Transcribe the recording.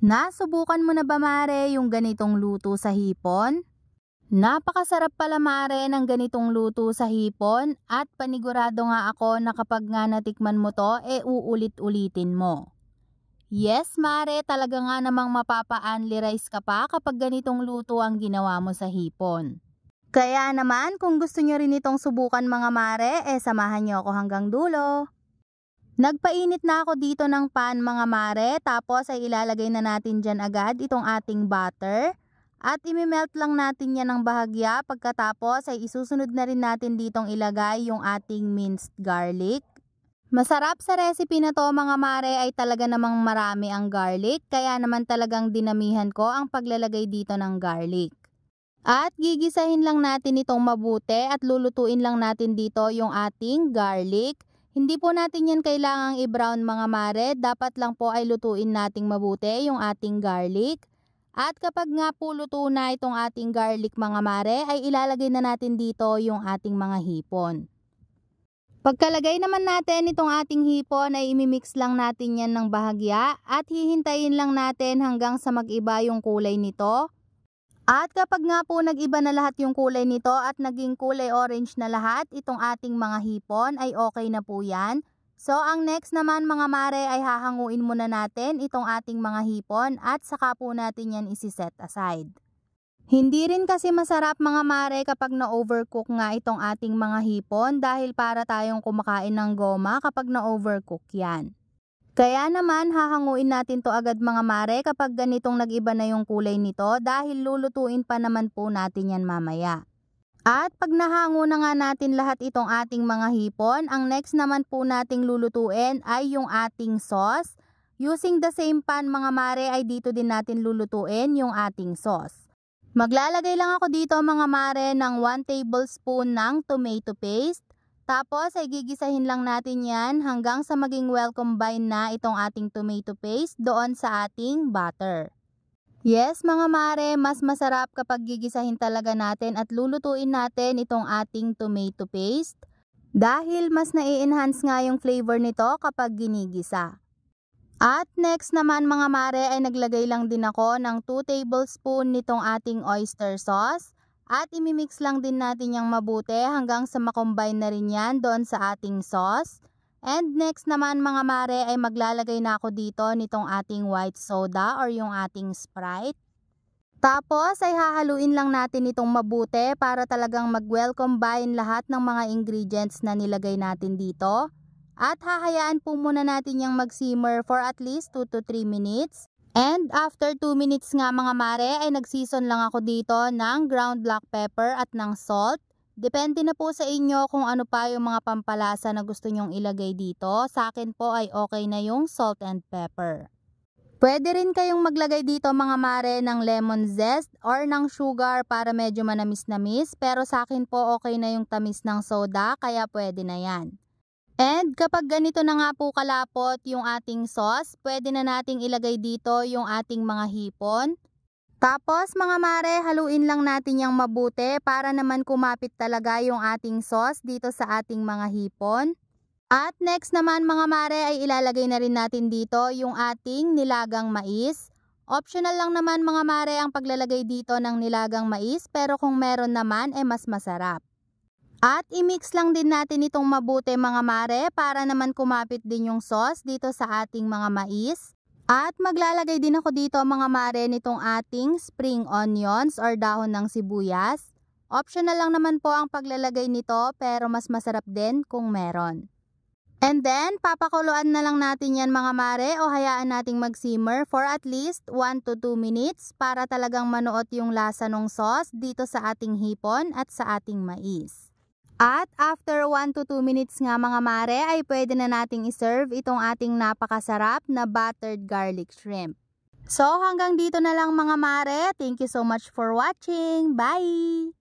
Nasubukan mo na ba mare yung ganitong luto sa hipon? Napakasarap pala mare ng ganitong luto sa hipon at panigurado nga ako na kapag nga natikman mo to e eh, uulit-ulitin mo. Yes mare, talaga nga namang mapapa-only rice ka pa kapag ganitong luto ang ginawa mo sa hipon. Kaya naman kung gusto nyo rin itong subukan mga mare, eh samahan nyo ako hanggang dulo. Nagpainit na ako dito ng pan mga mare, tapos ay ilalagay na natin dyan agad itong ating butter. At imimelt lang natin yan ng bahagya, pagkatapos ay isusunod na rin natin ditong ilagay yung ating minced garlic. Masarap sa recipe na to mga mare ay talaga namang marami ang garlic, kaya naman talagang dinamihan ko ang paglalagay dito ng garlic. At gigisahin lang natin itong mabuti at lulutuin lang natin dito yung ating garlic hindi po natin yan kailangang i-brown mga mare, dapat lang po ay lutuin nating mabuti yung ating garlic. At kapag nga po luto na itong ating garlic mga mare, ay ilalagay na natin dito yung ating mga hipon. Pagkalagay naman natin itong ating hipon ay imimix lang natin yan ng bahagya at hihintayin lang natin hanggang sa mag-iba yung kulay nito. At kapag nga po nag-iba na lahat yung kulay nito at naging kulay orange na lahat, itong ating mga hipon ay okay na po yan. So ang next naman mga mare ay hahanguin muna natin itong ating mga hipon at saka po natin yan isiset aside. Hindi rin kasi masarap mga mare kapag na-overcook nga itong ating mga hipon dahil para tayong kumakain ng goma kapag na-overcook yan. Kaya naman hahanguin natin to agad mga mare kapag ganitong nagiba na yung kulay nito dahil lulutuin pa naman po natin yan mamaya. At pag nahango na nga natin lahat itong ating mga hipon, ang next naman po nating lulutuin ay yung ating sauce. Using the same pan mga mare ay dito din natin lulutuin yung ating sauce. Maglalagay lang ako dito mga mare ng 1 tablespoon ng tomato paste, tapos ay gigisahin lang natin yan hanggang sa maging well combined na itong ating tomato paste doon sa ating butter. Yes mga mare, mas masarap kapag gigisahin talaga natin at lulutuin natin itong ating tomato paste dahil mas nai-enhance nga yung flavor nito kapag ginigisa. At next naman mga mare ay naglagay lang din ako ng 2 tablespoon nitong ating oyster sauce at imimix lang din natin yung mabuti hanggang sa makombine na rin yan doon sa ating sauce. And next naman mga mare ay maglalagay na ako dito nitong ating white soda or yung ating Sprite. Tapos ay hahaluin lang natin itong mabuti para talagang mag-well combine lahat ng mga ingredients na nilagay natin dito. At hahayaan po muna natin yung mag-simmer for at least 2 to 3 minutes. And after 2 minutes nga mga mare ay nagseason lang ako dito ng ground black pepper at ng salt. Depende na po sa inyo kung ano pa yung mga pampalasa na gusto nyong ilagay dito. Sa akin po ay okay na yung salt and pepper. Pwede rin kayong maglagay dito mga mare ng lemon zest or ng sugar para medyo manamis-namis. Pero sa akin po okay na yung tamis ng soda kaya pwede na yan. And kapag ganito na nga po kalapot yung ating sauce, pwede na nating ilagay dito yung ating mga hipon. Tapos mga mare, haluin lang natin yung mabuti para naman kumapit talaga yung ating sauce dito sa ating mga hipon. At next naman mga mare ay ilalagay na rin natin dito yung ating nilagang mais. Optional lang naman mga mare ang paglalagay dito ng nilagang mais pero kung meron naman ay eh mas masarap. At i-mix lang din natin itong mabuti mga mare para naman kumapit din yung sauce dito sa ating mga mais. At maglalagay din ako dito mga mare nitong ating spring onions or dahon ng sibuyas. Optional lang naman po ang paglalagay nito pero mas masarap din kung meron. And then, papakuluan na lang natin yan mga mare o hayaan nating mag-simmer for at least 1 to 2 minutes para talagang manuot yung lasa ng sauce dito sa ating hipon at sa ating mais. At after 1 to 2 minutes nga mga mare ay pwede na nating iserve itong ating napakasarap na buttered garlic shrimp. So hanggang dito na lang mga mare. Thank you so much for watching. Bye!